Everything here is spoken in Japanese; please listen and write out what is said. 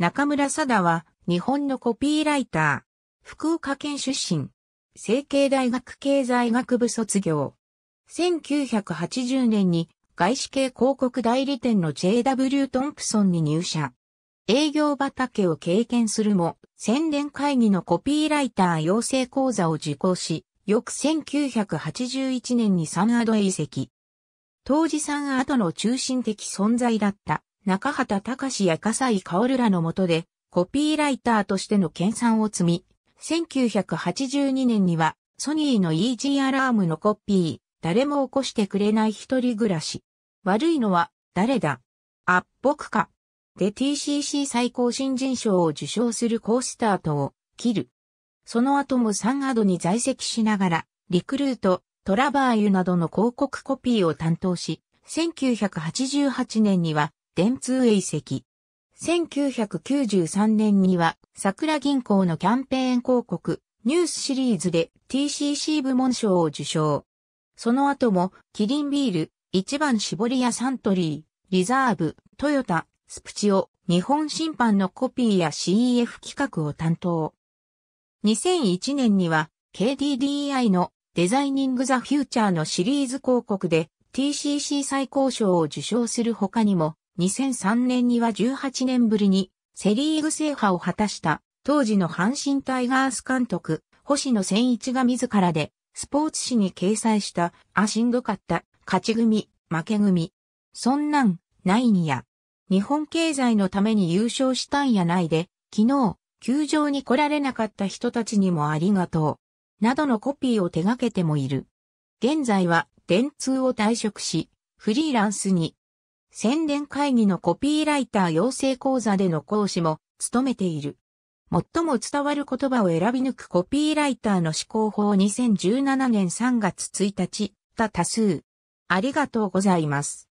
中村貞は、日本のコピーライター。福岡県出身。成形大学経済学部卒業。1980年に外資系広告代理店の JW トンプソンに入社。営業畑を経験するも、宣伝会議のコピーライター養成講座を受講し、翌1981年にサンアドへ移籍。当時サンアドの中心的存在だった中畑隆や笠井薫らの下で、コピーライターとしての研鑽を積み、1982年には、ソニーの EG アラームのコピー、誰も起こしてくれない一人暮らし。悪いのは、誰だ圧迫か。で TCC 最高新人賞を受賞する高スタートを切る。その後もサンアドに在籍しながら、リクルート、トラバーユなどの広告コピーを担当し、1988年には電通へ移籍。1993年には桜銀行のキャンペーン広告、ニュースシリーズで TCC 部門賞を受賞。その後も、キリンビール、一番絞りやサントリー、リザーブ、トヨタ、スプチオ、日本審判のコピーや CEF 企画を担当。2001年には、KDDI のデザイニング・ザ・フューチャーのシリーズ広告で TCC 最高賞を受賞する他にも2003年には18年ぶりにセリーグ制覇を果たした当時の阪神タイガース監督星野千一が自らでスポーツ紙に掲載したあしんどかった勝ち組負け組そんなんないにや日本経済のために優勝したんやないで昨日球場に来られなかった人たちにもありがとうなどのコピーを手掛けてもいる現在は電通を退職しフリーランスに宣伝会議のコピーライター養成講座での講師も務めている。最も伝わる言葉を選び抜くコピーライターの思考法2017年3月1日、た多数。ありがとうございます。